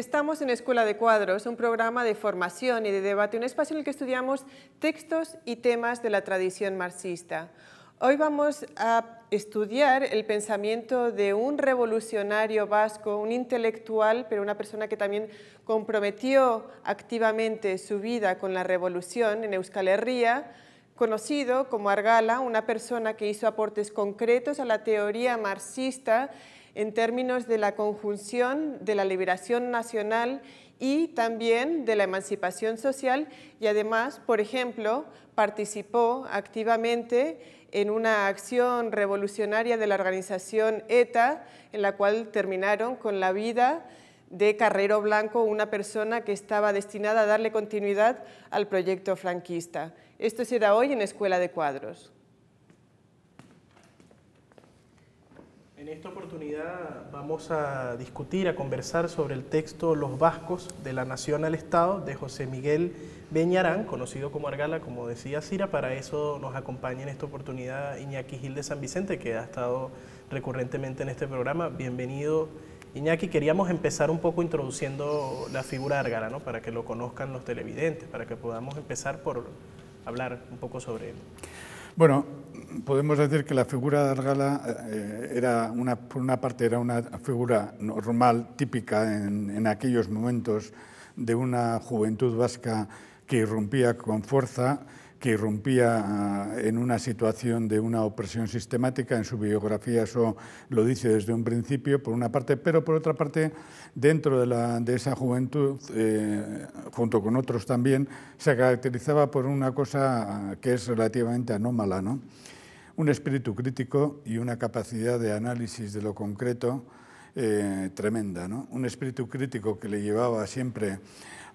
Estamos en Escuela de Cuadros, un programa de formación y de debate, un espacio en el que estudiamos textos y temas de la tradición marxista. Hoy vamos a estudiar el pensamiento de un revolucionario vasco, un intelectual, pero una persona que también comprometió activamente su vida con la revolución en Euskal Herria, conocido como Argala, una persona que hizo aportes concretos a la teoría marxista en términos de la conjunción de la liberación nacional y también de la emancipación social y además, por ejemplo, participó activamente en una acción revolucionaria de la organización ETA, en la cual terminaron con la vida de Carrero Blanco, una persona que estaba destinada a darle continuidad al proyecto franquista. Esto será hoy en Escuela de Cuadros. En esta oportunidad vamos a discutir, a conversar sobre el texto Los Vascos de la Nación al Estado de José Miguel Beñarán, conocido como Argala, como decía Cira. Para eso nos acompaña en esta oportunidad Iñaki Gil de San Vicente, que ha estado recurrentemente en este programa. Bienvenido, Iñaki. Queríamos empezar un poco introduciendo la figura de Argala, ¿no? para que lo conozcan los televidentes, para que podamos empezar por hablar un poco sobre él. Bueno, podemos decir que la figura de Argala eh, era, una, por una parte, era una figura normal, típica en, aquellos momentos de una juventud vasca que irrumpía con fuerza, que irrumpía ah, en una situación de una opresión sistemática. En su biografía eso lo dice desde un principio, por una parte, pero por otra parte, dentro de, esa juventud, eh, junto con otros también, se caracterizaba por una cosa ah, que es relativamente anómala, ¿no? un espíritu crítico y una capacidad de análisis de lo concreto eh, tremenda. ¿no? Un espíritu crítico que le llevaba siempre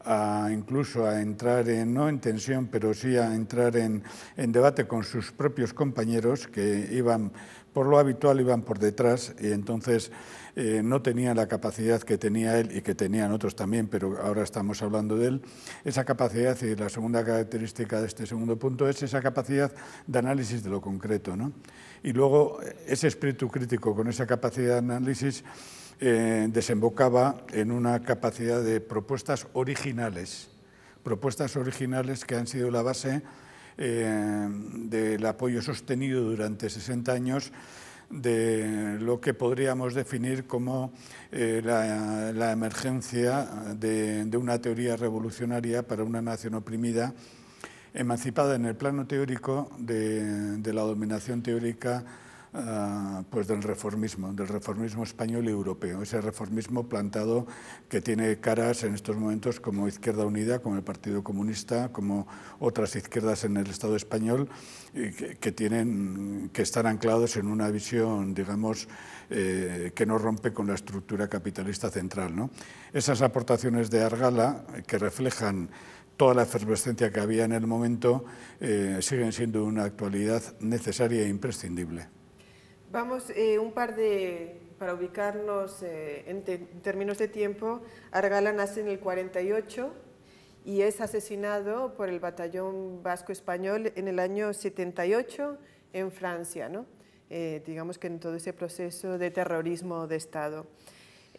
a, incluso a entrar en, no en tensión, pero sí a entrar en, en debate con sus propios compañeros que iban, por lo habitual, iban por detrás y entonces eh, no tenía la capacidad que tenía él y que tenían otros también, pero ahora estamos hablando de él, esa capacidad, y la segunda característica de este segundo punto es esa capacidad de análisis de lo concreto. Y luego ese espíritu crítico con esa capacidad de análisis eh, desembocaba en una capacidad de propuestas originales, propuestas originales que han sido la base eh, del apoyo sostenido durante 60 años de lo que podríamos definir como eh, la, emergencia de, una teoría revolucionaria para una nación oprimida, emancipada en el plano teórico de la dominación teórica Ah, pues del reformismo, del reformismo español y europeo, ese reformismo plantado que tiene caras en estos momentos como Izquierda Unida, como el Partido Comunista, como otras izquierdas en el Estado español, que, tienen, que están anclados en una visión, digamos, eh, que no rompe con la estructura capitalista central. ¿no? Esas aportaciones de Argala que reflejan toda la efervescencia que había en el momento, eh, siguen siendo una actualidad necesaria e imprescindible. Vamos eh, un par de, para ubicarnos eh, en, términos de tiempo, Argala nace en el 48 y es asesinado por el batallón vasco-español en el año 78 en Francia, ¿no? Eh, digamos que en todo ese proceso de terrorismo de Estado.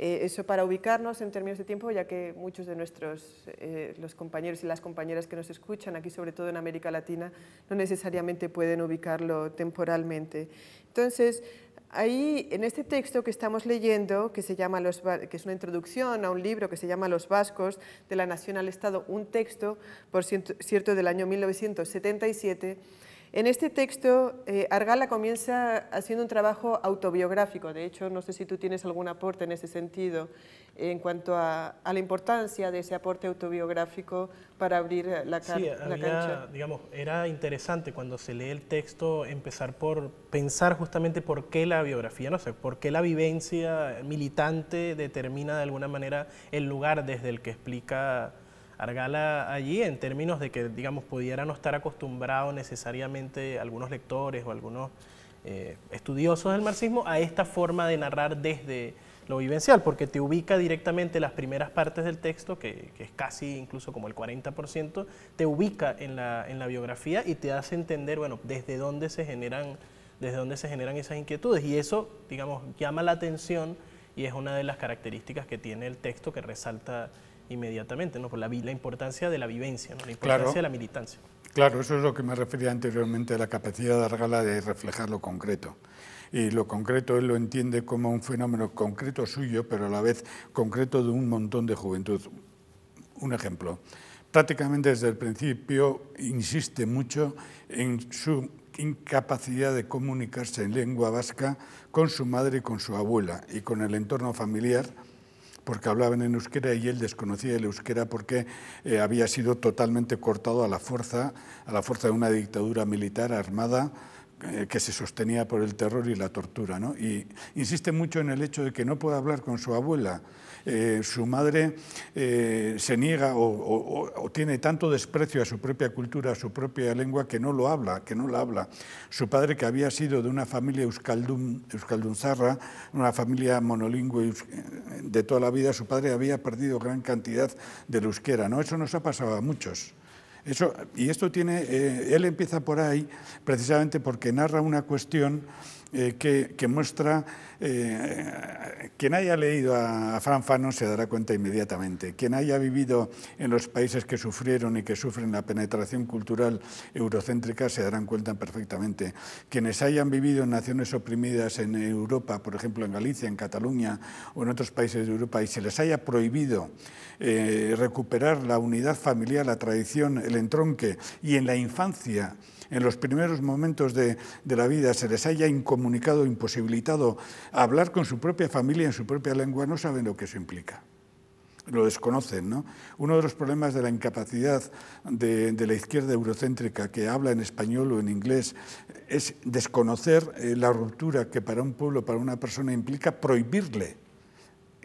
Eh, eso para ubicarnos en términos de tiempo, ya que muchos de nuestros eh, los compañeros y las compañeras que nos escuchan aquí, sobre todo en América Latina, no necesariamente pueden ubicarlo temporalmente. Entonces, ahí en este texto que estamos leyendo, que, se llama los, que es una introducción a un libro que se llama Los Vascos, de la Nación al Estado, un texto, por cierto, del año 1977, en este texto, eh, Argala comienza haciendo un trabajo autobiográfico, de hecho, no sé si tú tienes algún aporte en ese sentido, en cuanto a, la importancia de ese aporte autobiográfico para abrir la, cancha. digamos, era interesante cuando se lee el texto empezar por pensar justamente por qué la biografía, no sé, por qué la vivencia militante determina de alguna manera el lugar desde el que explica Argala allí en términos de que, digamos, pudiera no estar acostumbrado necesariamente algunos lectores o algunos eh, estudiosos del marxismo a esta forma de narrar desde lo vivencial, porque te ubica directamente las primeras partes del texto, que, es casi incluso como el 40%, te ubica en la, en la biografía y te hace entender, bueno, desde dónde se generan desde dónde se generan esas inquietudes. Y eso, digamos, llama la atención y es una de las características que tiene el texto que resalta inmediatamente, ¿no? Por la, importancia de la vivencia, ¿no? la importancia de la militancia. Claro, eso es lo que me refería anteriormente a la capacidad de Argala de reflejar lo concreto. Y lo concreto él lo entiende como un fenómeno concreto suyo, pero a la vez concreto de un montón de juventud. Un ejemplo. Prácticamente desde el principio insiste mucho en su incapacidad de comunicarse en lengua vasca con su madre y con su abuela y con el entorno familiar porque hablaban en euskera y él desconocía el euskera porque eh, había sido totalmente cortado a la fuerza, a la fuerza de una dictadura militar armada eh, que se sostenía por el terror y la tortura. ¿no? Y insiste mucho en el hecho de que no puede hablar con su abuela. Eh, su madre eh, se niega o, tiene tanto desprecio a su propia cultura, a su propia lengua, que no lo habla, que no la habla. Su padre, que había sido de una familia euskaldun, euskaldunzarra, una familia monolingüe de toda la vida, su padre había perdido gran cantidad de euskera. ¿no? Eso nos ha pasado a muchos. Eso, y esto tiene, eh, él empieza por ahí precisamente porque narra una cuestión eh, que, muestra, eh, quien haya leído a, Fran se dará cuenta inmediatamente, quien haya vivido en los países que sufrieron y que sufren la penetración cultural eurocéntrica se darán cuenta perfectamente, quienes hayan vivido en naciones oprimidas en Europa, por ejemplo en Galicia, en Cataluña o en otros países de Europa, y se les haya prohibido eh, recuperar la unidad familiar, la tradición, el entronque y en la infancia, en los primeros momentos de, la vida se les haya incomunicado, imposibilitado hablar con su propia familia en su propia lengua, no saben lo que eso implica lo desconocen. ¿no? Uno de los problemas de la incapacidad de, la izquierda eurocéntrica que habla en español o en inglés es desconocer eh, la ruptura que para un pueblo, para una persona implica prohibirle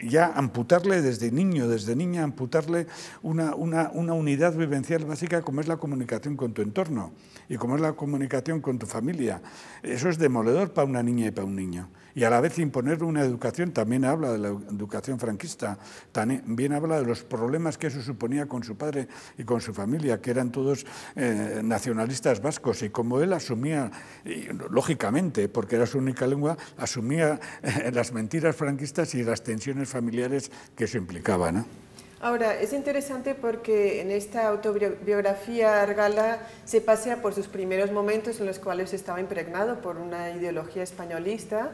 ya amputarle desde niño, desde niña, amputarle una, una, unidad vivencial básica como es la comunicación con tu entorno y como es la comunicación con tu familia. Eso es demoledor para una niña y para un niño. Y a la vez imponer una educación, también habla de la educación franquista, también habla de los problemas que eso suponía con su padre y con su familia, que eran todos eh, nacionalistas vascos, y como él asumía, lógicamente, porque era su única lengua, asumía eh, las mentiras franquistas y las tensiones familiares que se implicaban Ahora, es interesante porque en esta autobiografía Argala se pasea por sus primeros momentos en los cuales estaba impregnado por una ideología españolista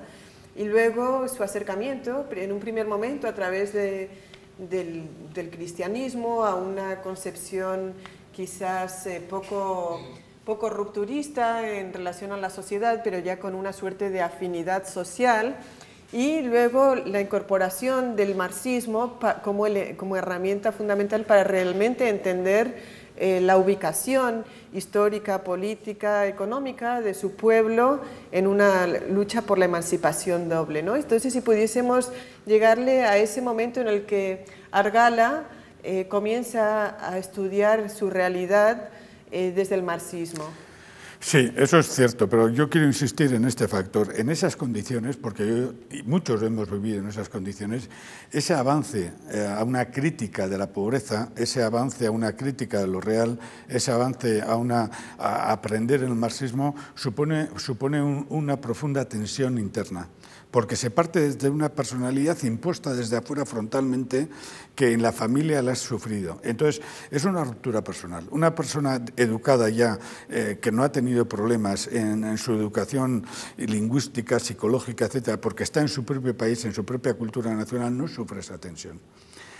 y luego su acercamiento, en un primer momento a través de, del, cristianismo a una concepción quizás eh, poco, poco rupturista en relación a la sociedad, pero ya con una suerte de afinidad social y luego la incorporación del marxismo como, herramienta fundamental para realmente entender eh, la ubicación histórica, política, económica de su pueblo en una lucha por la emancipación doble. ¿no? Entonces, si pudiésemos llegarle a ese momento en el que Argala eh, comienza a estudiar su realidad eh, desde el marxismo. Sí, eso es cierto, pero yo quiero insistir en este factor. En esas condiciones, porque muchos hemos vivido en esas condiciones, ese avance eh, a una crítica de la pobreza, ese avance a una crítica de lo real, ese avance a, una, a aprender el marxismo, supone, supone una profunda tensión interna porque se parte desde una personalidad impuesta desde afuera frontalmente que en la familia la has sufrido. Entonces, es una ruptura personal. Una persona educada ya, eh, que no ha tenido problemas en, su educación lingüística, psicológica, etc., porque está en su propio país, en su propia cultura nacional, no sufre esa tensión.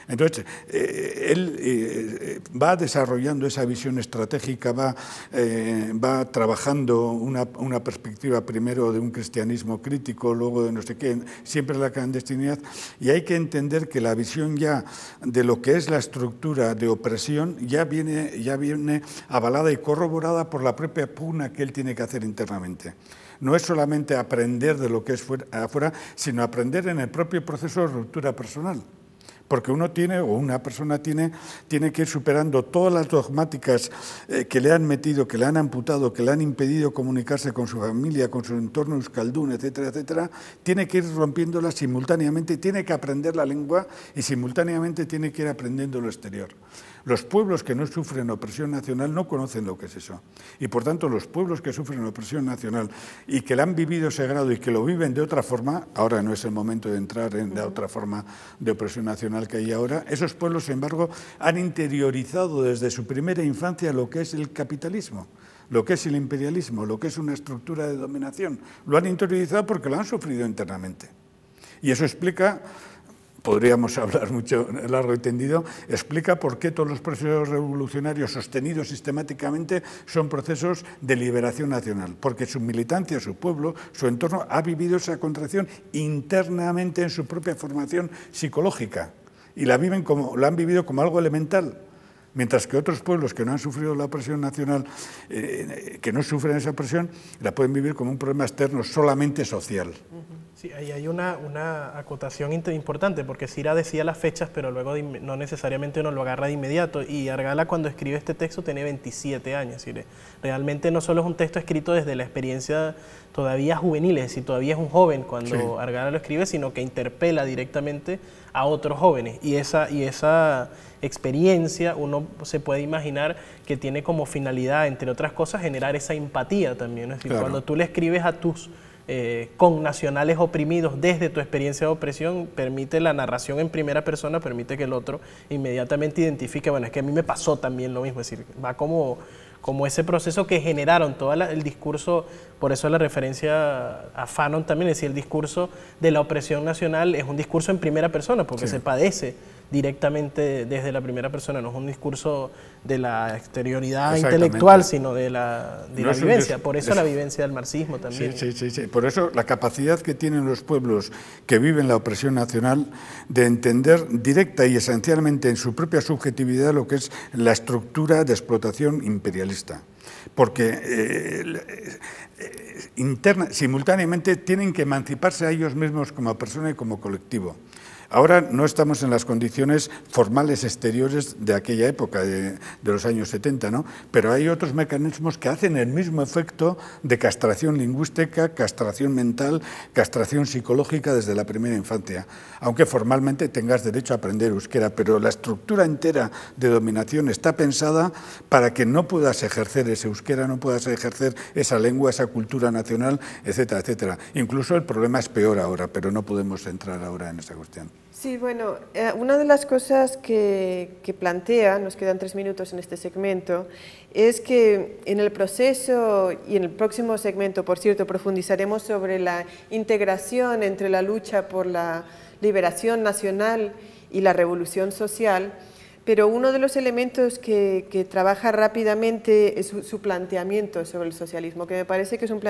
Entonces, eh, él eh, va desarrollando esa visión estratégica, va, eh, trabajando una, perspectiva primero de un cristianismo crítico, luego de no sé qué, siempre la clandestinidad, y hay que entender que la visión ya de lo que es la estructura de opresión ya viene, ya viene avalada y corroborada por la propia pugna que él tiene que hacer internamente no es solamente aprender de lo que es afuera, sino aprender en el propio proceso de ruptura personal porque uno tiene o una persona tiene, tiene que ir superando todas las dogmáticas eh, que le han metido, que le han amputado, que le han impedido comunicarse con su familia, con su entorno euskaldún, etcétera, etcétera, tiene que ir rompiéndolas simultáneamente, tiene que aprender la lengua y simultáneamente tiene que ir aprendiendo lo exterior. Los pueblos que no sufren opresión nacional no conocen lo que es eso. Y por tanto, los pueblos que sufren opresión nacional y que la han vivido ese y que lo viven de otra forma, ahora no es el momento de entrar en la otra forma de opresión nacional que hay ahora, esos pueblos, sin embargo, han interiorizado desde su primera infancia lo que es el capitalismo lo que es el imperialismo, lo que es una estructura de dominación. Lo han interiorizado porque lo han sufrido internamente. Y eso explica podríamos hablar mucho largo y tendido, explica por qué todos los procesos revolucionarios sostenidos sistemáticamente son procesos de liberación nacional, porque su militancia, su pueblo, su entorno ha vivido esa contracción internamente en su propia formación psicológica y la, viven como, la han vivido como algo elemental. Mientras que otros pueblos que no han sufrido la presión nacional, eh, que no sufren esa presión, la pueden vivir como un problema externo solamente social. Sí, ahí hay una, acotación importante, porque Cira decía las fechas, pero luego no necesariamente uno lo agarra de inmediato. Y Argala cuando escribe este texto tiene 27 años. realmente no solo es un texto escrito desde la experiencia todavía juvenil, es decir, todavía es un joven cuando Argala lo escribe, sino que interpela directamente a otros jóvenes. Y esa, y esa experiencia uno se puede imaginar que tiene como finalidad, entre otras cosas, generar esa empatía también. Es decir, cuando tú le escribes a tus eh, con nacionales oprimidos desde tu experiencia de opresión, permite la narración en primera persona, permite que el otro inmediatamente identifique, bueno, es que a mí me pasó también lo mismo, es decir, va como, como ese proceso que generaron todo el discurso, por eso la referencia a Fanon también, es decir, el discurso de la opresión nacional es un discurso en primera persona, porque se padece directamente desde la primera persona, no es un discurso de la exterioridad intelectual, sino de la, de la vivencia. Por eso la vivencia del marxismo también. Sí, sí, sí, Por eso la capacidad que tienen los pueblos que viven la opresión nacional de entender directa y esencialmente en su propia subjetividad lo que es la estructura de explotación imperialista. Porque eh, eh, simultáneamente tienen que emanciparse a ellos mismos como persona y como colectivo. Ahora no estamos en las condiciones formales exteriores de aquella época, de, los años 70, ¿no? pero hay otros mecanismos que hacen el mismo efecto de castración lingüística, castración mental, castración psicológica desde la primera infancia, aunque formalmente tengas derecho a aprender euskera, pero la estructura entera de dominación está pensada para que no puedas ejercer ese euskera, no puedas ejercer esa lengua, esa cultura nacional, etcétera, etcétera. Incluso el problema es peor ahora, pero no podemos entrar ahora en esa cuestión. Sí, bueno, eh, una de las cosas que, plantea, nos quedan tres minutos en este segmento, es que en el proceso y en el próximo segmento, por cierto, profundizaremos sobre la integración entre la lucha por la liberación nacional y la revolución social, pero uno de los elementos que, trabaja rápidamente es su, planteamiento sobre el socialismo, que me parece que es un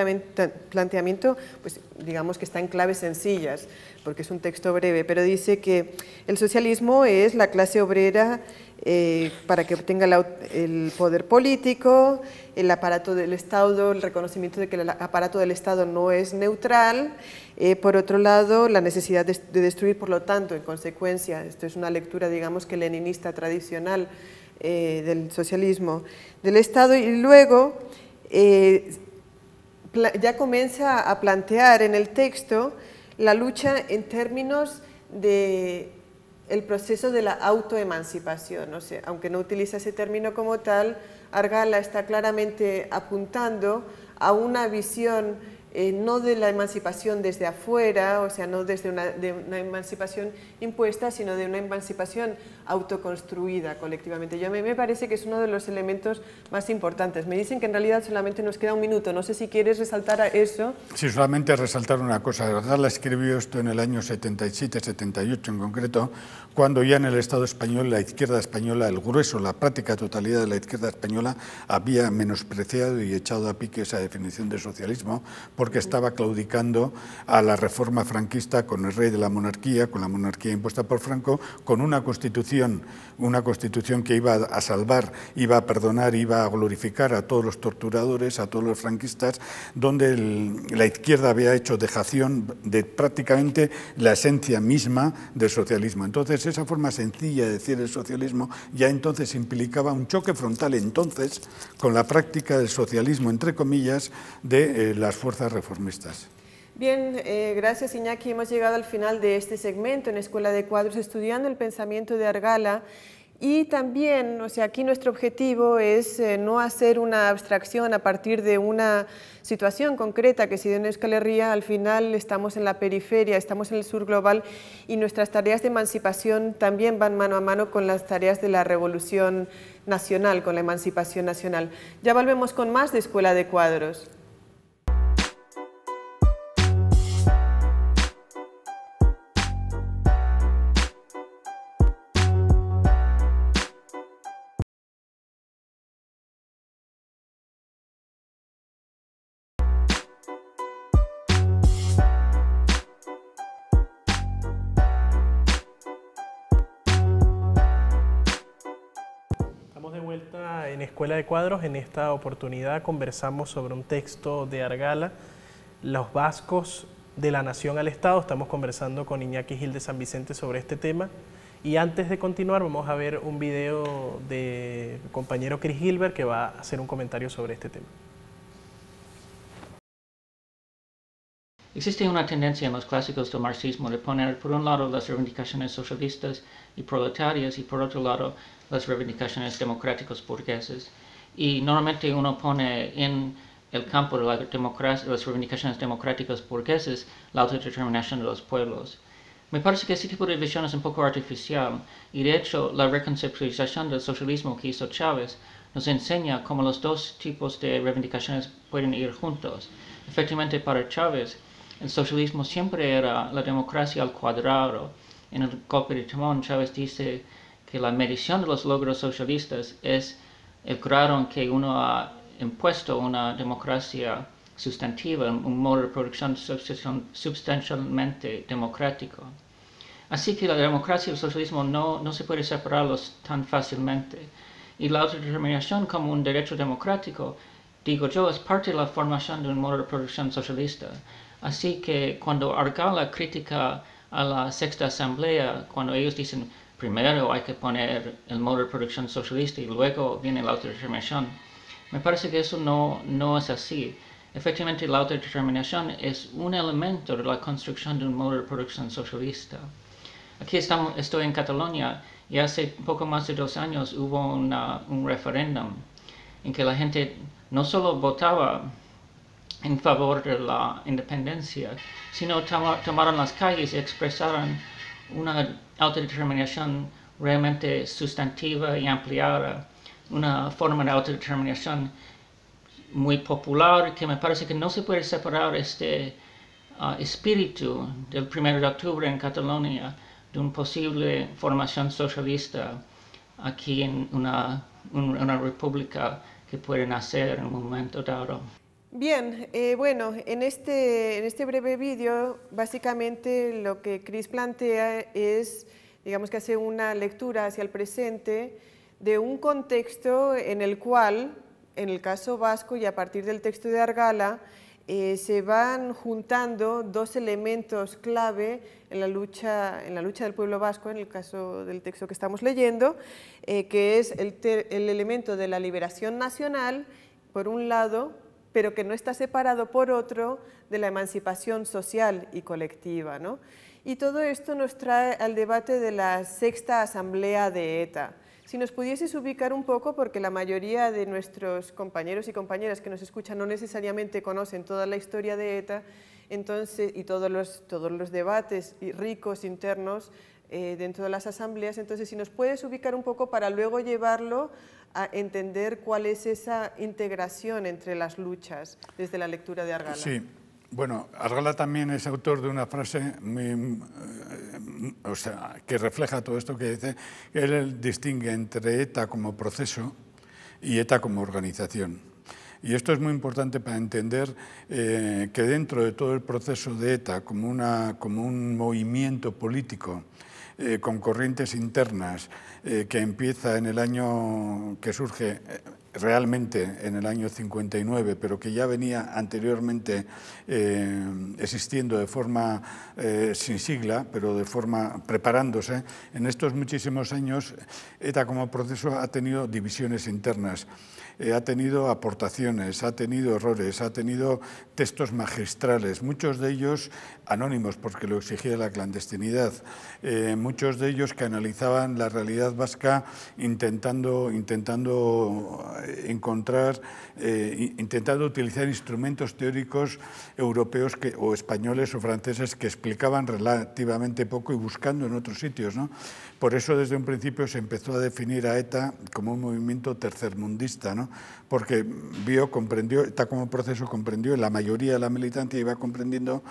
planteamiento, pues digamos que está en claves sencillas, porque es un texto breve, pero dice que el socialismo es la clase obrera eh, para que obtenga el poder político, el aparato del Estado, el reconocimiento de que el aparato del Estado no es neutral, eh, por otro lado, la necesidad de, destruir, por lo tanto, en consecuencia, esto es una lectura, digamos, que leninista tradicional eh, del socialismo del Estado, y luego ya comienza a plantear en el texto la lucha en términos de el proceso de la autoemancipación. aunque no utiliza ese término como tal, Argala está claramente apuntando a una visión eh, no de la emancipación desde afuera, o sea, no desde una, de una emancipación impuesta, sino de una emancipación autoconstruida colectivamente. Yo a mí me parece que es uno de los elementos más importantes. Me dicen que en realidad solamente nos queda un minuto. No sé si quieres resaltar eso. Sí, solamente resaltar una cosa. la escribió esto en el año 77-78 en concreto, cuando ya en el Estado español la izquierda española, el grueso, la práctica totalidad de la izquierda española había menospreciado y echado a pique esa definición de socialismo porque estaba claudicando a la reforma franquista con el rey de la monarquía, con la monarquía impuesta por Franco, con una constitución una constitución que iba a salvar, iba a perdonar, iba a glorificar a todos los torturadores, a todos los franquistas, donde la izquierda había hecho dejación de prácticamente la esencia misma del socialismo. Entonces, esa forma sencilla de decir el socialismo ya entonces implicaba un choque frontal entonces con la práctica del socialismo, entre comillas, de eh, las fuerzas reformistas. Bien, eh, gracias Iñaki. Hemos llegado al final de este segmento en Escuela de Cuadros, estudiando el pensamiento de Argala. Y también, o sea, aquí nuestro objetivo es eh, no hacer una abstracción a partir de una situación concreta que si de en Euskal al final estamos en la periferia, estamos en el sur global y nuestras tareas de emancipación también van mano a mano con las tareas de la revolución nacional, con la emancipación nacional. Ya volvemos con más de Escuela de Cuadros. de Cuadros. En esta oportunidad conversamos sobre un texto de Argala, Los Vascos de la Nación al Estado. Estamos conversando con Iñaki Gil de San Vicente sobre este tema. Y antes de continuar, vamos a ver un video de compañero Chris Gilbert que va a hacer un comentario sobre este tema. Existe una tendencia en los clásicos del marxismo de poner por un lado las reivindicaciones socialistas y proletarias y por otro lado las reivindicaciones democráticos burguesas y normalmente uno pone en el campo de la democracia, las reivindicaciones democráticas burgueses la autodeterminación de los pueblos. Me parece que ese tipo de visión es un poco artificial y de hecho la reconceptualización del socialismo que hizo Chávez nos enseña cómo los dos tipos de reivindicaciones pueden ir juntos. Efectivamente para Chávez el socialismo siempre era la democracia al cuadrado. En el golpe de timón Chávez dice que la medición de los logros socialistas es lograron que uno ha impuesto una democracia sustantiva, un modo de producción sustancialmente democrático. Así que la democracia y el socialismo no, no se puede separarlos tan fácilmente. Y la autodeterminación como un derecho democrático, digo yo, es parte de la formación de un modo de producción socialista. Así que cuando Argala critica a la Sexta Asamblea, cuando ellos dicen primero hay que poner el modo de producción socialista y luego viene la autodeterminación. Me parece que eso no, no es así. Efectivamente, la autodeterminación es un elemento de la construcción de un modo de producción socialista. Aquí estamos, estoy en Cataluña y hace poco más de dos años hubo un referéndum en que la gente no solo votaba en favor de la independencia, sino tomaron las calles y expresaron una autodeterminación realmente sustantiva y ampliada, una forma de autodeterminación muy popular que me parece que no se puede separar este ah, espíritu del 1 de octubre en Cataluña de una posible formación socialista aquí en una, una república que puede nacer en un momento dado. Bien, eh, bueno, este, en este, breve vídeo básicamente lo que Chris plantea es, digamos que hace una lectura hacia el presente de un contexto en el cual, en el caso vasco y a partir del texto de Argala, eh, se van juntando dos elementos clave en la, lucha, en la lucha del pueblo vasco, en el caso del texto que estamos leyendo, eh, que es el, el, elemento de la liberación nacional, por un lado, pero que no está separado por otro de la emancipación social y colectiva. Y todo esto nos trae al debate de la sexta asamblea de ETA. Si nos pudieses ubicar un poco, porque la mayoría de nuestros compañeros y compañeras que nos escuchan no necesariamente conocen toda la historia de ETA entonces, y todos los, todos los debates ricos internos eh, dentro de las asambleas. Entonces, si nos puedes ubicar un poco para luego llevarlo a entender cuál es esa integración entre las luchas desde la lectura de Argala. Sí. Bueno, Argala también es autor de una frase eh, o que refleja todo esto que dice. Él distingue entre ETA como proceso y ETA como organización. Y esto es muy importante para entender eh, que dentro de todo el proceso de ETA, como, una, como un movimiento político eh, con corrientes internas, eh, que empieza en el año que surge eh, realmente en el año 59, pero que ya venía anteriormente eh, existiendo de forma eh, sin sigla, pero de forma preparándose, en estos muchísimos años ETA como proceso ha tenido divisiones internas, eh, ha tenido aportaciones, ha tenido errores, ha tenido textos magistrales, muchos de ellos anónimos porque lo exigía la clandestinidad, muchos de ellos que analizaban la realidad vasca intentando, intentando encontrar, eh, intentando utilizar instrumentos teóricos europeos que, o españoles o franceses que explicaban relativamente poco y buscando en otros sitios. Por eso desde un principio se empezó a definir a ETA como un movimiento tercermundista, porque vio, comprendió, está como proceso comprendió, la mayoría de la militante iba comprendiendo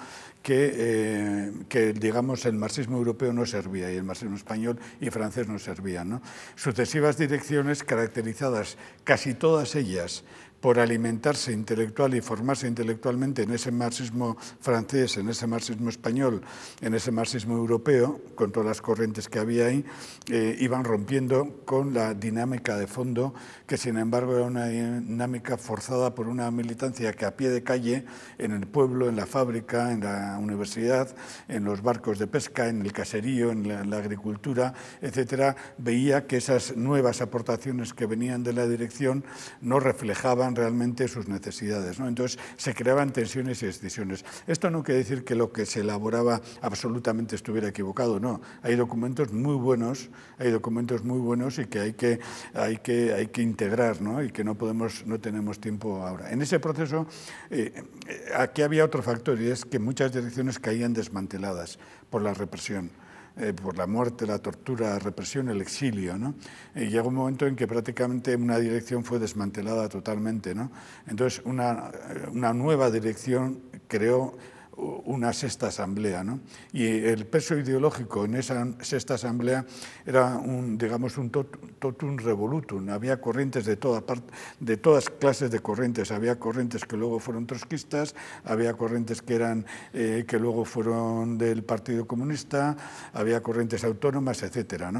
eh, que, digamos, el marxismo europeo no servía y el marxismo español y francés no servían. Sucesivas direcciones caracterizadas, casi todas ellas, por alimentarse intelectual y formarse intelectualmente en ese marxismo francés, en ese marxismo español, en ese marxismo europeo, con todas las corrientes que había ahí, eh, iban rompiendo con la dinámica de fondo, que sin embargo era una dinámica forzada por una militancia que a pie de calle, en el pueblo, en la fábrica, en la universidad, en los barcos de pesca, en el caserío, en la, agricultura, etcétera, veía que esas nuevas aportaciones que venían de la dirección no reflejaban realmente sus necesidades. Entonces se creaban tensiones y decisiones. Esto no quiere decir que lo que se elaboraba absolutamente estuviera equivocado, no. Hay documentos muy buenos, hay documentos muy buenos y que hay que, hay que, hay que integrar y que no, podemos, no tenemos tiempo ahora. En ese proceso, eh, eh, aquí había otro factor y es que muchas direcciones caían desmanteladas por la represión eh, por la muerte, la tortura, la represión, el exilio. ¿no? Y llegó un momento en que prácticamente una dirección fue desmantelada totalmente. ¿no? Entonces, una, eh, una nueva dirección creó una sexta asamblea. Y el peso ideológico en esa sexta asamblea era un, digamos, un totum revolutum. Había corrientes de, toda parte, de todas clases de corrientes. Había corrientes que luego fueron trotskistas, había corrientes que, eran, eh, que luego fueron del Partido Comunista, había corrientes autónomas, etcétera,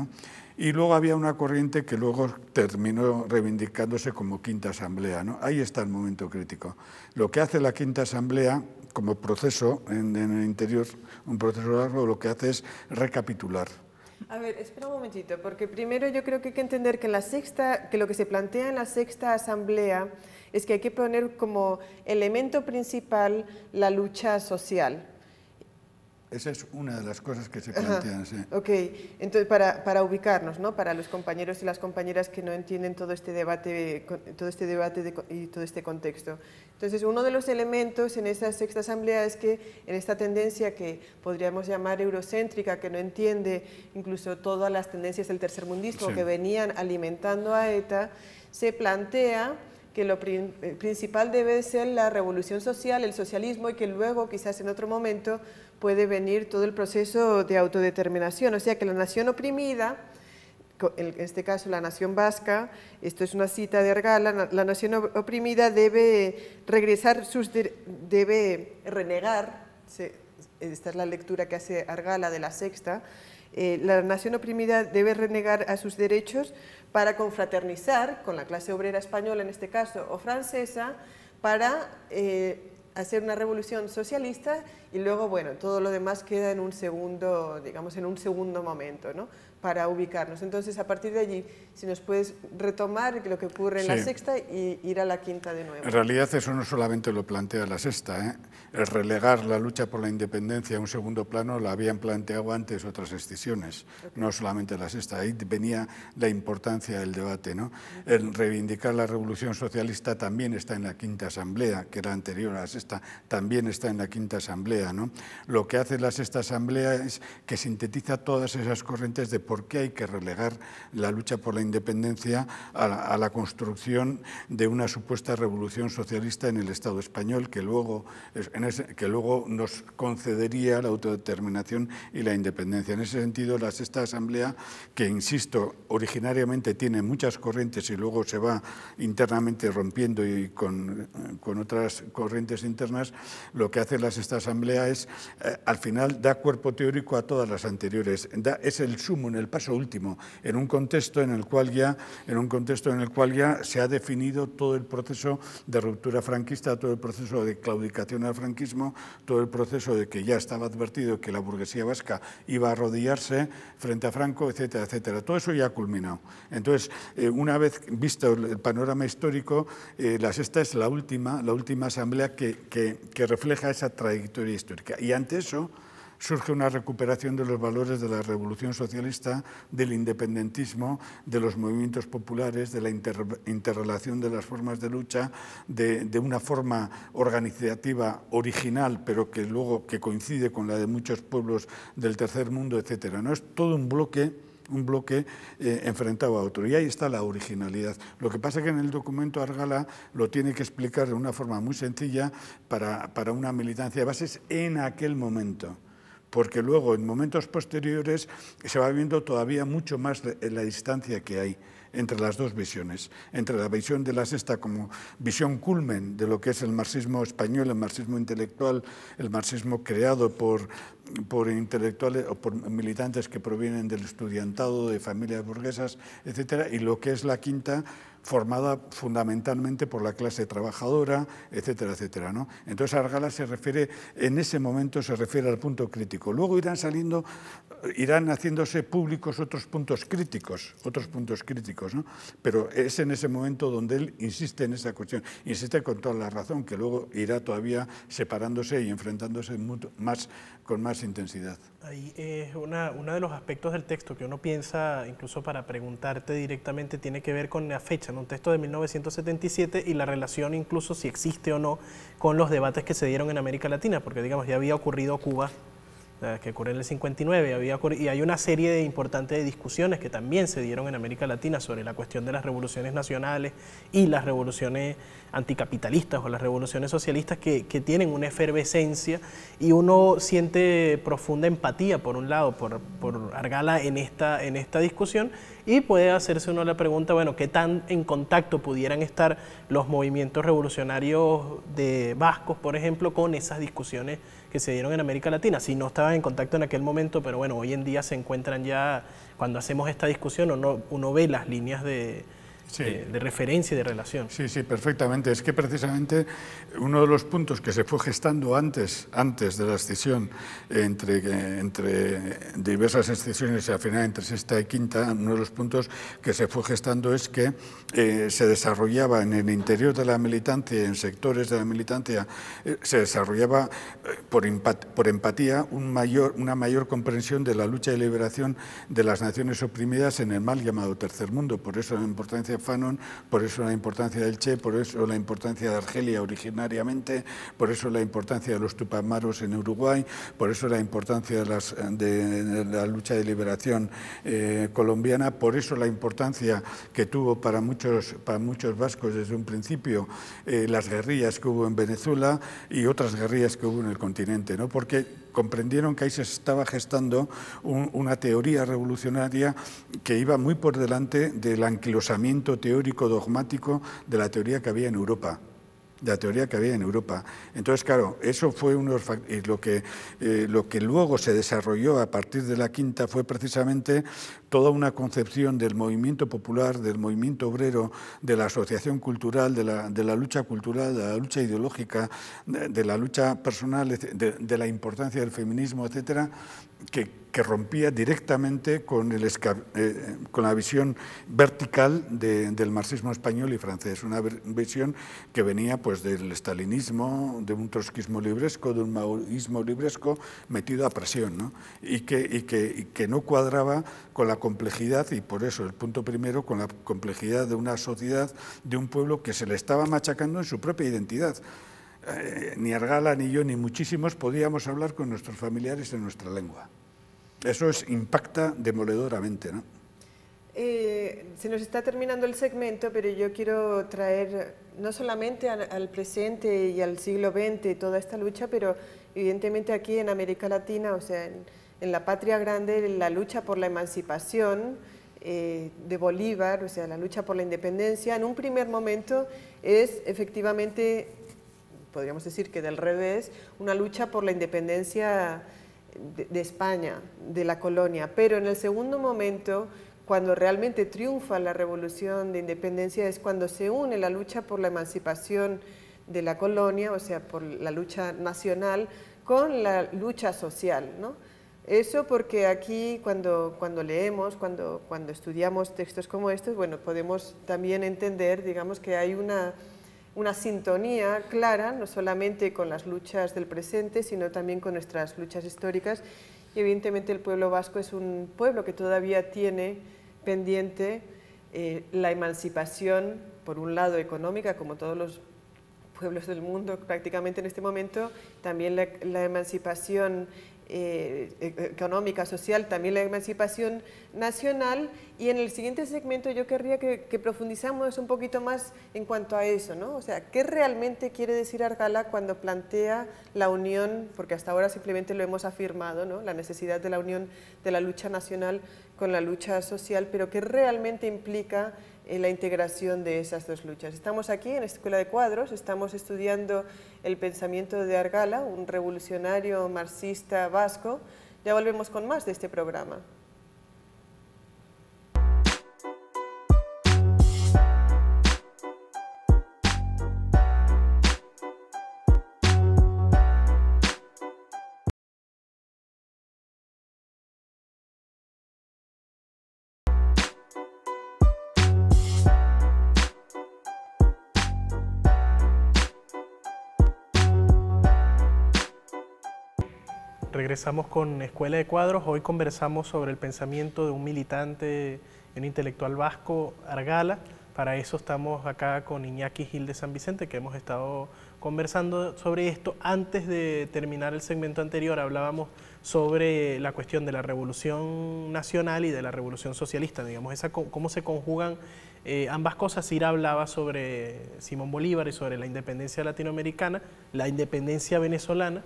Y luego había una corriente que luego terminó reivindicándose como Quinta Asamblea. ¿no? Ahí está el momento crítico. Lo que hace la Quinta Asamblea como proceso en, el interior, un proceso largo, lo que hace es recapitular. A ver, espera un momentito, porque primero yo creo que hay que entender que, la sexta, que lo que se plantea en la sexta asamblea es que hay que poner como elemento principal la lucha social, esa es una de las cosas que se plantean, Ok, entonces para, ubicarnos, ¿no? para los compañeros y las compañeras que no entienden todo este debate, todo este debate y todo este contexto. Entonces, uno de los elementos en esa sexta asamblea es que en esta tendencia que podríamos llamar eurocéntrica, que no entiende incluso todas las tendencias del tercer mundismo que venían alimentando a ETA, se plantea que lo eh, principal debe ser la revolución social, el socialismo, y que luego, quizás en otro momento, puede venir todo el proceso de autodeterminación. O sea que la nación oprimida, en este caso la nación vasca, esto es una cita de Argala, la nación oprimida debe regresar, sus debe renegar, esta es la lectura que hace Argala de la sexta, eh, la nación oprimida debe renegar a sus derechos para confraternizar con la clase obrera española, en este caso, o francesa, para eh, hacer una revolución socialista y luego, bueno, todo lo demás queda en un segundo, digamos, en un segundo momento, ¿no? para ubicarnos. Entonces, a partir de allí, si nos puedes retomar lo que ocurre en la sexta y ir a la quinta de nuevo. En realidad eso no solamente lo plantea la sexta. ¿eh? El relegar la lucha por la independencia a un segundo plano la habían planteado antes otras excisiones, no solamente la sexta. Ahí venía la importancia del debate. ¿no? El reivindicar la revolución socialista también está en la quinta asamblea, que era anterior a la sexta, también está en la quinta asamblea. ¿no? Lo que hace la sexta asamblea es que sintetiza todas esas corrientes de por qué hay que relegar la lucha por la independencia a la, construcción de una supuesta revolución socialista en el Estado español que luego, en que luego nos concedería la autodeterminación y la independencia. En ese sentido, la Sexta Asamblea, que insisto, originariamente tiene muchas corrientes y luego se va internamente rompiendo y con, otras corrientes internas, lo que hace la Sexta Asamblea es, eh, al final, da cuerpo teórico a todas las anteriores. es el sumo en el el paso último, en un contexto en el cual ya, en un contexto en el cual ya se ha definido todo el proceso de ruptura franquista, todo el proceso de claudicación al franquismo, todo el proceso de que ya estaba advertido que la burguesía vasca iba a arrodillarse frente a Franco, etcétera, etcétera. Todo eso ya ha culminado. Entonces, eh, una vez visto el panorama histórico, eh, la sexta es la última, la última asamblea que, que refleja esa trayectoria histórica. Y ante eso, surge una recuperación de los valores de la revolución socialista, del independentismo, de los movimientos populares, de la interrelación de las formas de lucha, de, una forma organizativa original, pero que luego que coincide con la de muchos pueblos del tercer mundo, etcétera. No es todo un bloque un bloque eh, enfrentado a otro. Y ahí está la originalidad. Lo que pasa es que en el documento Argala lo tiene que explicar de una forma muy sencilla para, para una militancia de bases en aquel momento porque luego en momentos posteriores se va viendo todavía mucho más la, distancia que hay entre las dos visiones, entre la visión de la sexta como visión culmen de lo que es el marxismo español, el marxismo intelectual, el marxismo creado por, por intelectuales o por militantes que provienen del estudiantado, de familias burguesas, etc., y lo que es la quinta formada fundamentalmente por la clase trabajadora, etcétera, etcétera. ¿no? Entonces Argala se refiere, en ese momento se refiere al punto crítico. Luego irán saliendo, irán haciéndose públicos otros puntos críticos, otros puntos críticos, ¿no? pero es en ese momento donde él insiste en esa cuestión, insiste con toda la razón, que luego irá todavía separándose y enfrentándose más con más intensidad. Ahí es eh, una, uno de los aspectos del texto que uno piensa, incluso para preguntarte directamente, tiene que ver con la fecha, un texto de 1977 y la relación incluso si existe o no con los debates que se dieron en América Latina, porque digamos ya había ocurrido Cuba que ocurre en el 59, había, y hay una serie de importantes discusiones que también se dieron en América Latina sobre la cuestión de las revoluciones nacionales y las revoluciones anticapitalistas o las revoluciones socialistas que, que tienen una efervescencia y uno siente profunda empatía, por un lado, por, por Argala en esta, en esta discusión y puede hacerse uno la pregunta, bueno, ¿qué tan en contacto pudieran estar los movimientos revolucionarios de vascos, por ejemplo, con esas discusiones? que se dieron en América Latina. Si no estaban en contacto en aquel momento, pero bueno, hoy en día se encuentran ya, cuando hacemos esta discusión, uno, uno ve las líneas de, de, referencia y de relación. Sí, sí, perfectamente. Es que precisamente uno de los puntos que se fue gestando antes, antes de la escisión entre, entre diversas y al final entre sexta y quinta, uno de los puntos que se fue gestando es que eh, se desarrollaba en el interior de la militancia, en sectores de la militancia, eh, se desarrollaba eh, por, por empatía un mayor, una mayor comprensión de la lucha y liberación de las naciones oprimidas en el mal llamado tercer mundo. Por eso la importancia por eso la importancia del Che, por eso la importancia de Argelia originariamente, por eso la importancia de los Tupamaros en Uruguay, por eso la importancia de, la lucha de liberación eh, colombiana, por eso la importancia que tuvo para muchos, para muchos vascos desde un principio eh, las guerrillas que hubo en Venezuela y otras guerrillas que hubo en el continente, ¿no? porque comprendieron que ahí se estaba gestando una teoría revolucionaria que iba muy por delante del anquilosamiento teórico dogmático de la teoría que había en Europa de la teoría que había en Europa. Entonces, claro, eso fue uno de eh, lo que, eh, lo que luego se desarrolló a partir de la quinta fue precisamente toda una concepción del movimiento popular, del movimiento obrero, de la asociación cultural, de la, de la lucha cultural, de la lucha ideológica, de, la lucha personal, de, de la importancia del feminismo, etcétera, que, rompía directamente con, eh, la visión vertical del marxismo español y francés, una visión que venía pues, del stalinismo, de un trotskismo libresco, de un maoísmo libresco metido a presión, ¿no? y que no cuadraba con la complejidad, y por eso el punto primero, con la complejidad de una sociedad, de un pueblo que se le estaba machacando en su propia identidad. Eh, ni Argala, ni yo, ni muchísimos, podíamos hablar con nuestros familiares en nuestra lengua. Eso es, impacta demoledoramente, ¿no? Eh, se nos está terminando el segmento, pero yo quiero traer no solamente al, presente y al siglo XX toda esta lucha, pero evidentemente aquí en América Latina, o sea, en, la patria grande, la lucha por la emancipación eh, de Bolívar, o sea, la lucha por la independencia, en un primer momento es efectivamente podríamos decir que del revés, una lucha por la independencia de, España, de la colonia. Pero en el segundo momento, cuando realmente triunfa la revolución de independencia, es cuando se une la lucha por la emancipación de la colonia, o sea, por la lucha nacional, con la lucha social. ¿no? Eso porque aquí cuando, cuando leemos, cuando, cuando estudiamos textos como estos, bueno, podemos también entender, digamos, que hay una una sintonía clara, no solamente con las luchas del presente, sino también con nuestras luchas históricas. Y evidentemente el pueblo vasco es un pueblo que todavía tiene pendiente eh, la emancipación, por un lado económica, como todos los pueblos del mundo prácticamente en este momento, también la, la emancipación eh, eh, económica, social, también la emancipación nacional. Y en el siguiente segmento yo querría que, que, profundizamos un poquito más en cuanto a eso, ¿no? O sea, ¿qué realmente quiere decir Argala cuando plantea la unión, porque hasta ahora simplemente lo hemos afirmado, ¿no? La necesidad de la unión de la lucha nacional con la lucha social, pero ¿qué realmente implica en la integración de esas dos luchas. Estamos aquí en la Escuela de Cuadros, estamos estudiando el pensamiento de Argala, un revolucionario marxista vasco. Ya volvemos con más de este programa. Regresamos con Escuela de Cuadros. Hoy conversamos sobre el pensamiento de un militante, un intelectual vasco, Argala. Para eso estamos acá con Iñaki Gil de San Vicente, que hemos estado conversando sobre esto. Antes de terminar el segmento anterior, hablábamos sobre la cuestión de la revolución nacional y de la revolución socialista, digamos, cómo se conjugan eh, ambas cosas. Ira hablaba sobre Simón Bolívar y sobre la independencia latinoamericana, la independencia venezolana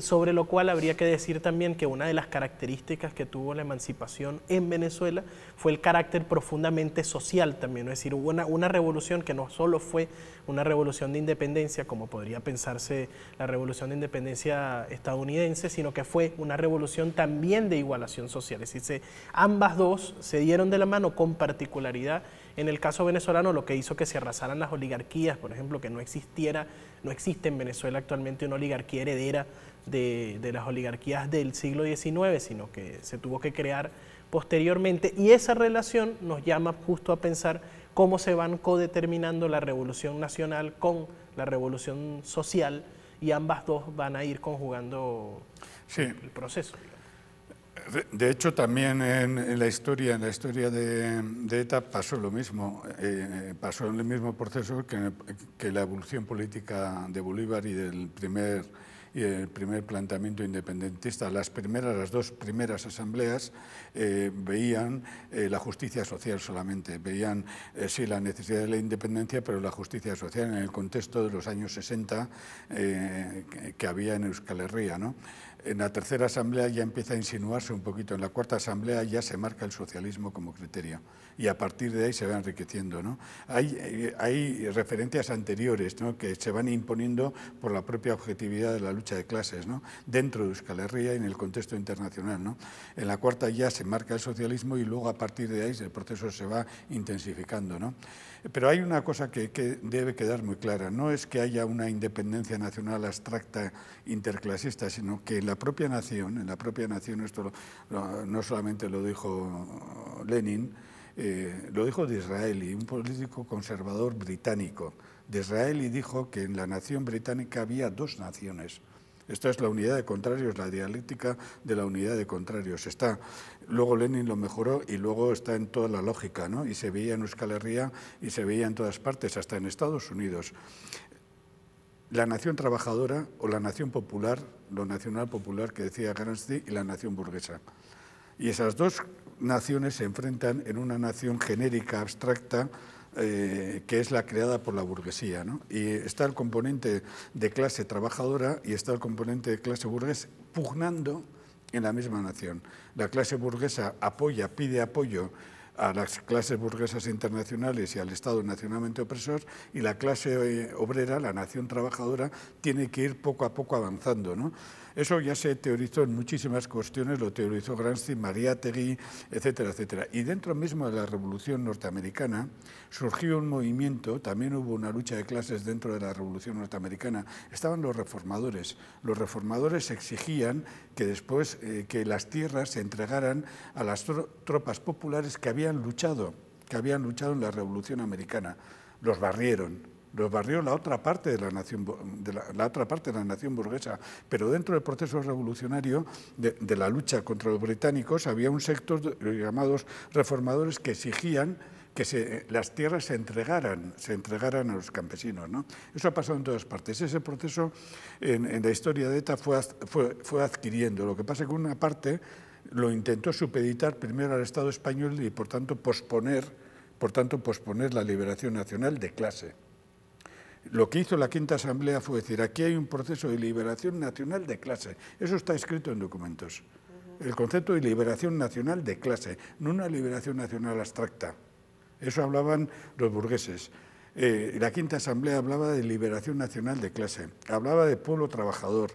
sobre lo cual habría que decir también que una de las características que tuvo la emancipación en Venezuela fue el carácter profundamente social también, es decir, hubo una, una, revolución que no solo fue una revolución de independencia, como podría pensarse la revolución de independencia estadounidense, sino que fue una revolución también de igualación social, es decir, ambas dos se dieron de la mano con particularidad en el caso venezolano, lo que hizo que se arrasaran las oligarquías, por ejemplo, que no existiera, no existe en Venezuela actualmente una oligarquía heredera de, las oligarquías del siglo XIX, sino que se tuvo que crear posteriormente y esa relación nos llama justo a pensar cómo se van codeterminando la revolución nacional con la revolución social y ambas dos van a ir conjugando el proceso. De hecho, también en, la historia, en la historia de, de ETA pasó lo mismo, eh, pasó en el mismo proceso que, que, la evolución política de Bolívar y del primer y el primer planteamiento independentista, las primeras, las dos primeras asambleas eh, veían eh, la justicia social solamente, veían eh, sí la necesidad de la independencia, pero la justicia social en el contexto de los años 60 que había en Euskal Herria, En la tercera asamblea ya empieza a insinuarse un poquito, en la cuarta asamblea ya se marca el socialismo como criterio y a partir de ahí se va enriqueciendo. ¿no? Hay, eh, hay referencias anteriores ¿no? que se van imponiendo por la propia objetividad de la lucha de clases ¿no? dentro de Euskal Herria y en el contexto internacional. ¿no? En la cuarta ya se marca el socialismo y luego a partir de ahí el proceso se va intensificando. ¿no? Pero hay una cosa que, que debe quedar muy clara, no es que haya una independencia nacional abstracta interclasista, sino que en la propia nación, en la propia nación, esto no solamente lo dijo Lenin, eh, lo dijo de Disraeli, un político conservador británico. De Disraeli dijo que en la nación británica había dos naciones. Esta es la unidad de contrarios, la dialéctica de la unidad de contrarios. Está, luego Lenin lo mejoró y luego está en toda la lógica, ¿no? Y se veía en Euskal Herria y se veía en todas partes, hasta en Estados Unidos. La nación trabajadora o la nación popular, lo nacional popular que decía Gramsci, y la nación burguesa. Y esas dos naciones se enfrentan en una nación genérica, abstracta, eh, que es la creada por la burguesía. Y está el componente de clase trabajadora y está el componente de clase burguesa pugnando en la misma nación. La clase burguesa apoya, pide apoyo a las clases burguesas internacionales y al Estado nacionalmente opresor y la clase eh, obrera, la nación trabajadora, tiene que ir poco a poco avanzando. ¿no? Eso ya se teorizó en muchísimas cuestiones, lo teorizó Gramsci, Mariátegui, etcétera, etcétera. Y dentro mismo de la Revolución Norteamericana surgió un movimiento, también hubo una lucha de clases dentro de la Revolución Norteamericana. Estaban los reformadores. Los reformadores exigían que después eh, que las tierras se entregaran a las tropas populares que habían luchado, que habían luchado en la Revolución Americana. Los barrieron, los barrió la otra parte de la nación, de la, otra parte de la nación burguesa, pero dentro del proceso revolucionario de, la lucha contra los británicos había un sector de, eh, llamados reformadores que exigían que se, las tierras se entregaran, se entregaran a los campesinos. Eso ha pasado en todas partes. Ese proceso en, la historia de ETA fue, fue, fue adquiriendo. Lo que pasa es que una parte lo intentó supeditar primero al Estado español y por tanto posponer, por tanto, posponer la liberación nacional de clase. Lo que hizo la Quinta Asamblea fue decir, aquí hay un proceso de liberación nacional de clase. Eso está escrito en documentos. El concepto de liberación nacional de clase, no una liberación nacional abstracta. Eso hablaban los burgueses. Eh, la Quinta Asamblea hablaba de liberación nacional de clase, hablaba de pueblo trabajador,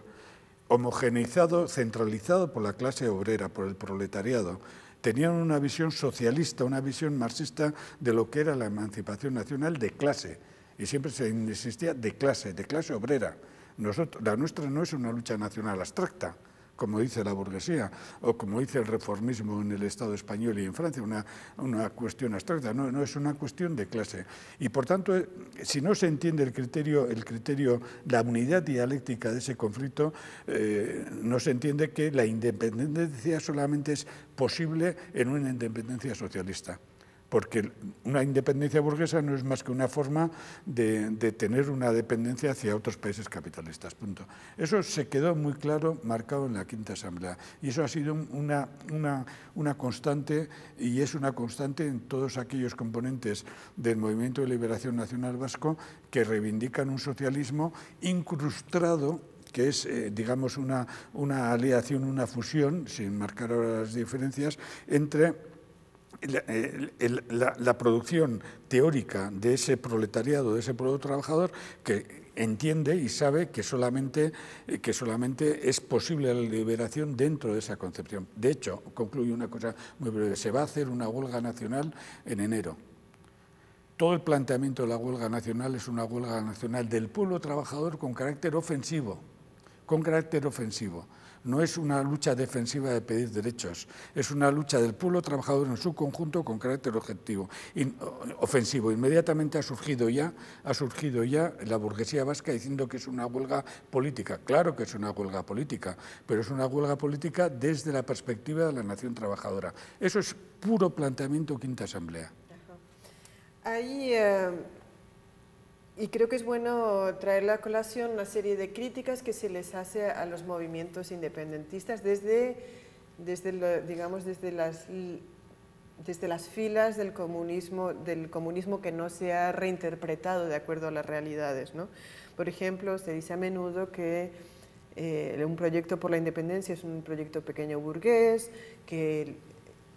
homogeneizado, centralizado por la clase obrera, por el proletariado. Tenían una visión socialista, una visión marxista de lo que era la emancipación nacional de clase y siempre se insistía de clase, de clase obrera. la nuestra no es una lucha nacional abstracta, como dice la burguesía, o como dice el reformismo en el Estado español y en Francia, una, cuestión abstracta, no, no, es una cuestión de clase. Y por tanto, eh, si no se entiende el criterio, el criterio la unidad dialéctica de ese conflicto, eh, no se entiende que la independencia solamente es posible en una independencia socialista porque una independencia burguesa no es más que una forma de, tener una dependencia hacia otros países capitalistas, Eso se quedó muy claro, marcado en la Quinta Asamblea, y eso ha sido una, constante, y es una constante en todos aquellos componentes del Movimiento de Liberación Nacional Vasco que reivindican un socialismo incrustado que es, eh, digamos, una, una aleación, una fusión, sin marcar ahora las diferencias, entre la, producción teórica de ese proletariado, de ese pueblo trabajador, que entiende y sabe que solamente, eh, que solamente es posible la liberación dentro de esa concepción. De hecho, concluyo una cosa muy breve, se va a hacer una huelga nacional en enero. Todo el planteamiento de la huelga nacional es una huelga nacional del pueblo trabajador con carácter ofensivo, con carácter ofensivo no es una lucha defensiva de pedir derechos, es una lucha del pueblo trabajador en su conjunto con carácter objetivo, ofensivo. Inmediatamente ha surgido ya, ha surgido ya la burguesía vasca diciendo que es una huelga política. Claro que es una huelga política, pero es una huelga política desde la perspectiva de la nación trabajadora. Eso es puro planteamiento quinta asamblea. Ahí eh, y creo que es bueno traer a colación una serie de críticas que se les hace a los movimientos independentistas desde, desde digamos, desde las desde las filas del comunismo, del comunismo que no se ha reinterpretado de acuerdo a las realidades. ¿no? Por ejemplo, se dice a menudo que eh, un proyecto por la independencia es un proyecto pequeño burgués, que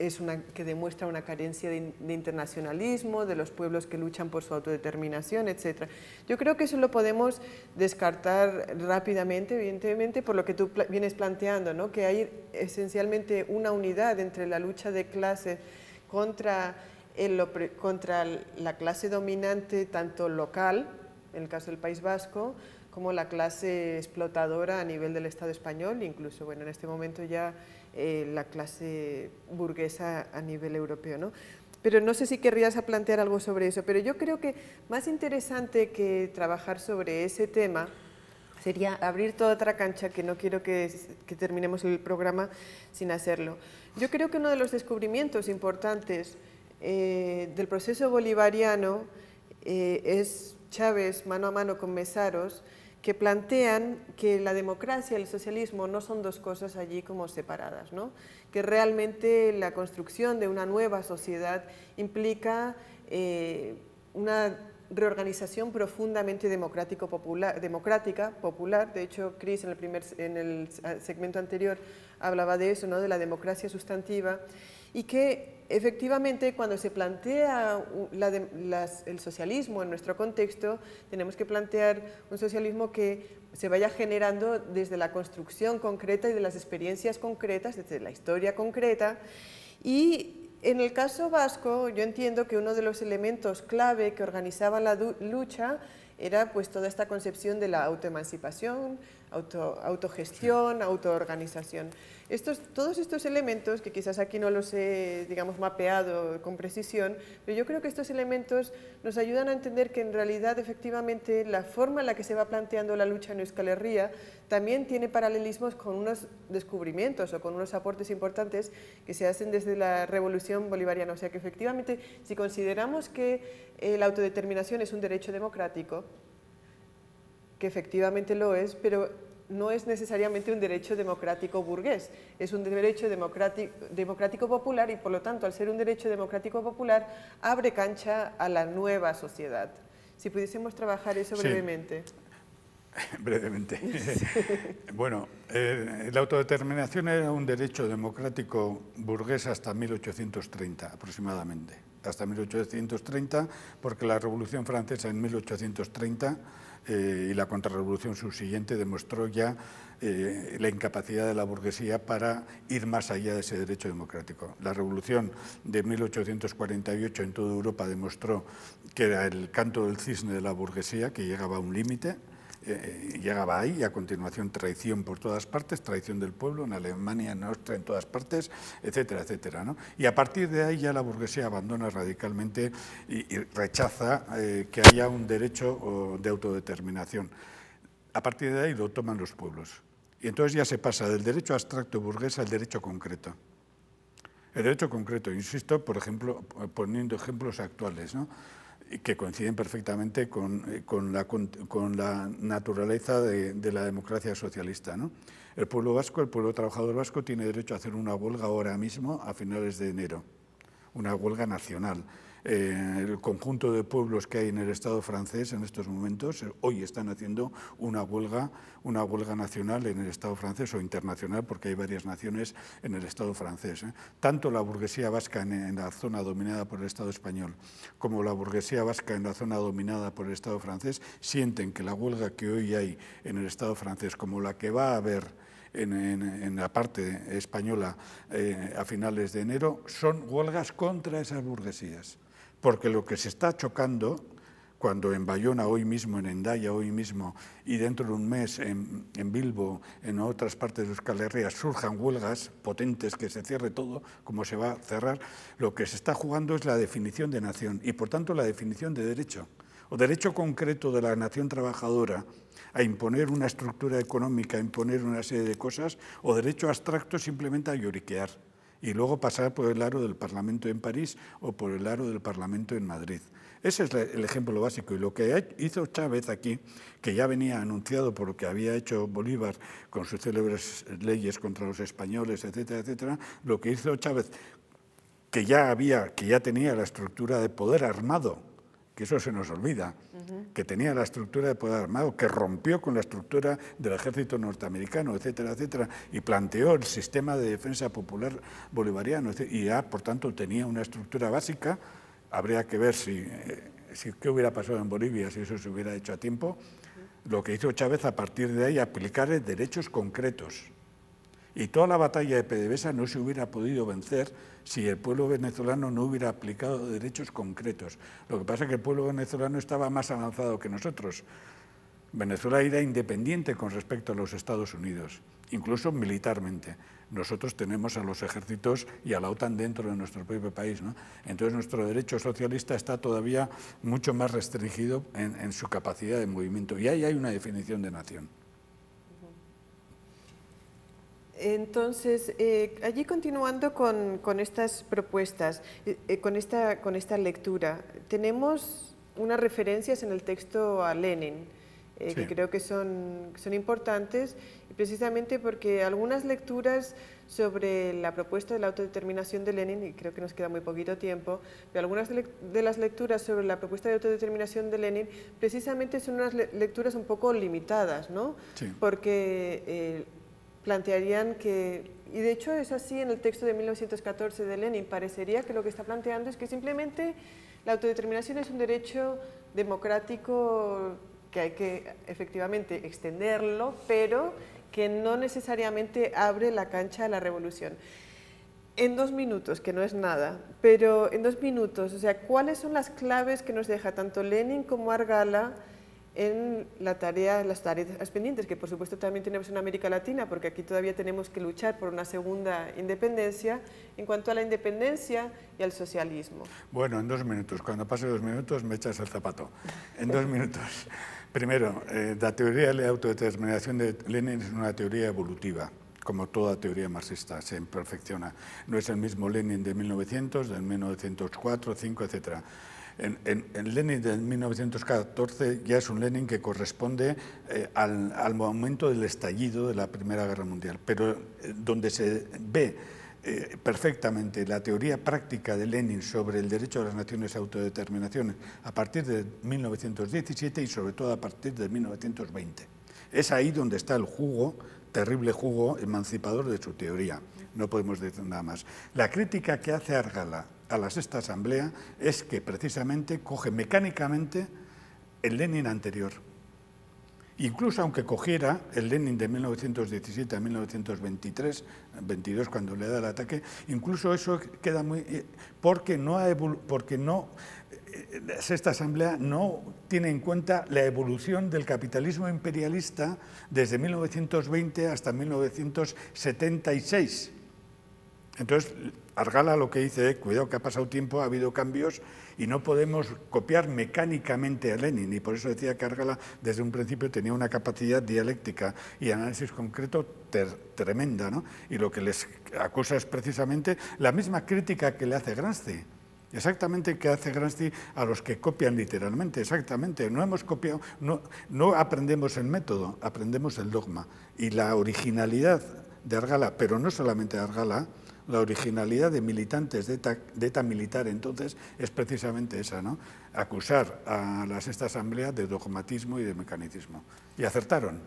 es una, que demuestra una carencia de, internacionalismo, de los pueblos que luchan por su autodeterminación, etc. Yo creo que eso lo podemos descartar rápidamente, evidentemente, por lo que tú vienes planteando, que hay esencialmente una unidad entre la lucha de clases contra, contra la clase dominante, tanto local, en el caso del País Vasco, como la clase explotadora a nivel del Estado español, incluso bueno, en este momento ya eh, la clase burguesa a nivel europeo. ¿no? Pero no sé si querrías plantear algo sobre eso, pero yo creo que más interesante que trabajar sobre ese tema sería abrir toda otra cancha que no quiero que, terminemos el programa sin hacerlo. Yo creo que uno de los descubrimientos importantes eh, del proceso bolivariano eh, es Chávez mano a mano con Mesaros, que plantean que la democracia y el socialismo no son dos cosas allí como separadas, ¿no? que realmente la construcción de una nueva sociedad implica eh, una reorganización profundamente democrático popular, democrática, popular. De hecho, Chris en el, primer, en el segmento anterior hablaba de eso, ¿no? de la democracia sustantiva y que efectivamente cuando se plantea de, el socialismo en nuestro contexto, tenemos que plantear un socialismo que se vaya generando desde la construcción concreta y de las experiencias concretas, desde la historia concreta. Y en el caso vasco, yo entiendo que uno de los elementos clave que organizaba la lucha era pues toda esta concepción de la autoemancipación, autogestión, autoorganización. Estos, todos estos elementos, que quizás aquí no los he, digamos, mapeado con precisión, pero yo creo que estos elementos nos ayudan a entender que en realidad, efectivamente, la forma en la que se va planteando la lucha en Euskal Herria también tiene paralelismos con unos descubrimientos o con unos aportes importantes que se hacen desde la Revolución Bolivariana. O sea que, efectivamente, si consideramos que eh, la autodeterminación es un derecho democrático, que efectivamente lo es, pero no es necesariamente un derecho democrático burgués, es un derecho democrático, popular y por lo tanto al ser un derecho democrático popular abre cancha a la nueva sociedad. Si pudiésemos trabajar eso brevemente. Brevemente. bueno, eh, la autodeterminación era un derecho democrático burgués hasta 1830 aproximadamente hasta 1830, porque la Revolución Francesa en 1830 eh, y la contrarrevolución subsiguiente demostró ya eh, la incapacidad de la burguesía para ir más allá de ese derecho democrático. La revolución de 1848 en toda Europa demostró que era el canto del cisne de la burguesía, que llegaba a un límite, eh, llegaba ahí y a continuación traición por todas partes, traición del pueblo en Alemania, en Austria, en todas partes, etcétera, etcétera. Y a partir de ahí ya la burguesía abandona radicalmente y, rechaza eh, que haya un derecho de autodeterminación. A partir de ahí lo toman los pueblos. Y entonces ya se pasa del derecho abstracto burgués al derecho concreto. El derecho concreto, insisto, por ejemplo, poniendo ejemplos actuales, ¿no? que coinciden perfectamente con, eh, con, la, con la, naturaleza de, la democracia socialista. ¿no? El pueblo vasco, el pueblo trabajador vasco, tiene derecho a hacer una huelga ahora mismo, a finales de enero, una huelga nacional. Eh, el conjunto de pueblos que hay en el Estado francés en estos momentos, eh, hoy están haciendo una huelga, una huelga nacional en el Estado francés o internacional, porque hay varias naciones en el Estado francés. Eh. Tanto la burguesía vasca en, la zona dominada por el Estado español como la burguesía vasca en la zona dominada por el Estado francés sienten que la huelga que hoy hay en el Estado francés, como la que va a haber en, la parte española a finales de enero son huelgas contra esas burguesías porque lo que se está chocando cuando en Bayona hoy mismo, en Endaya hoy mismo y dentro de un mes en, Bilbo, en otras partes de Euskal Herria, surjan huelgas potentes, que se cierre todo, como se va a cerrar, lo que se está jugando es la definición de nación y por tanto la definición de derecho o derecho concreto de la nación trabajadora a imponer una estructura económica, a imponer una serie de cosas, o derecho abstracto simplemente a lloriquear y luego pasar por el aro del Parlamento en París o por el aro del Parlamento en Madrid. Ese es el ejemplo básico. Y lo que hizo Chávez aquí, que ya venía anunciado por lo que había hecho Bolívar con sus célebres leyes contra los españoles, etcétera, etcétera, lo que hizo Chávez, que ya, había, que ya tenía la estructura de poder armado que eso se nos olvida, que tenía la estructura de poder armado, que rompió con la estructura del ejército norteamericano, etcétera, etcétera, y planteó el sistema de defensa popular bolivariano, y ya, por tanto, tenía una estructura básica. Habría que ver eh, si, qué hubiera pasado en Bolivia si eso se hubiera hecho a tiempo. Lo que hizo Chávez a partir de ahí, aplicar derechos concretos y toda la batalla de PDVSA no se hubiera podido vencer si el pueblo venezolano no hubiera aplicado derechos concretos. Lo que pasa es que el pueblo venezolano estaba más avanzado que nosotros. Venezuela era independiente con respecto a los Estados Unidos, incluso militarmente. Nosotros tenemos a los ejércitos y a la OTAN dentro de nuestro propio país. ¿no? Entonces nuestro derecho socialista está todavía mucho más restringido en su capacidad de movimiento. Y ahí hay una definición de nación. Entonces, eh, allí continuando con, estas propuestas, eh, eh, con, esta, con esta lectura, tenemos unas referencias en el texto a Lenin, que creo que son, son importantes, precisamente porque algunas lecturas sobre la propuesta de la autodeterminación de Lenin, y creo que nos queda muy poquito tiempo, pero algunas de las lecturas sobre la propuesta de autodeterminación de Lenin precisamente son unas lecturas un poco limitadas, ¿no? Porque plantearían que, y de hecho es así en el texto de 1914 de Lenin, parecería que lo que está planteando es que simplemente la autodeterminación es un derecho democrático que hay que efectivamente extenderlo, pero que no necesariamente abre la cancha a la revolución. En dos minutos, que no es nada, pero en dos minutos, o sea, ¿cuáles son las claves que nos deja tanto Lenin como Argala? en la tarea, las tareas pendientes, que por supuesto también tenemos en América Latina, porque aquí todavía tenemos que luchar por una segunda independencia, en cuanto a la independencia y al socialismo. Bueno, en dos minutos, cuando pase dos minutos me echas el zapato. En dos minutos. Primero, eh, la teoría de la autodeterminación de Lenin es una teoría evolutiva como toda teoría marxista, se imperfecciona. No es el mismo Lenin de 1900, del 1904, 5, etcétera. En, Lenin de 1914 ya es un Lenin que corresponde eh, al, momento del estallido de la Primera Guerra Mundial, pero eh, donde se ve eh, perfectamente la teoría práctica de Lenin sobre el derecho a las naciones a autodeterminación a partir de 1917 y sobre todo a partir de 1920. Es ahí donde está el jugo, terrible jugo emancipador de su teoría. No podemos decir nada más. La crítica que hace Argala a la sexta asamblea es que precisamente coge mecánicamente el Lenin anterior. Incluso aunque cogiera el Lenin de 1917 a 1923, 22 cuando le da el ataque, incluso eso queda muy... Eh, porque no, ha porque no eh, la sexta asamblea no tiene en cuenta la evolución del capitalismo imperialista desde 1920 hasta 1976. Entonces, Argala lo que dice, cuidado que ha pasado tiempo, ha habido cambios y no podemos copiar mecánicamente a Lenin. Y por eso decía que Argala desde un principio tenía una capacidad dialéctica y análisis concreto tremenda. Y lo que les acusa es precisamente la misma crítica que le hace Gramsci. Exactamente que hace Gramsci a los que copian literalmente, exactamente. No hemos copiado, no, no aprendemos el método, aprendemos el dogma. Y la originalidad de Argala, pero no solamente de Argala, la originalidad de militantes de ETA, militar entonces es precisamente esa, ¿no? acusar a la Sexta Asamblea de dogmatismo y de mecanicismo. Y acertaron.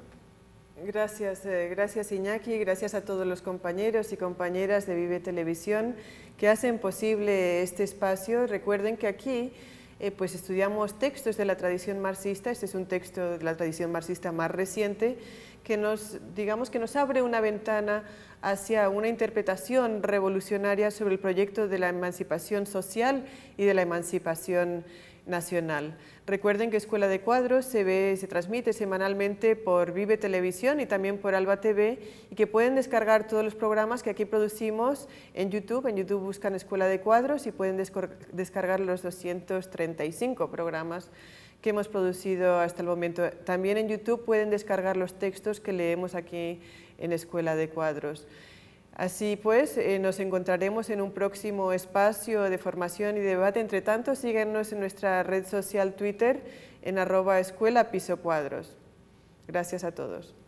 Gracias, eh, gracias Iñaki, gracias a todos los compañeros y compañeras de Vive Televisión que hacen posible este espacio. Recuerden que aquí eh, pues estudiamos textos de la tradición marxista, este es un texto de la tradición marxista más reciente que nos, digamos, que nos abre una ventana hacia una interpretación revolucionaria sobre el proyecto de la emancipación social y de la emancipación nacional. Recuerden que Escuela de Cuadros se ve, se transmite semanalmente por Vive Televisión y también por Alba TV y que pueden descargar todos los programas que aquí producimos en YouTube. En YouTube buscan Escuela de Cuadros y pueden descargar los 235 programas que hemos producido hasta el momento. También en YouTube pueden descargar los textos que leemos aquí en Escuela de Cuadros. Así pues, eh, nos encontraremos en un próximo espacio de formación y debate. Entre tanto, síguenos en nuestra red social Twitter en arroba piso cuadros. Gracias a todos.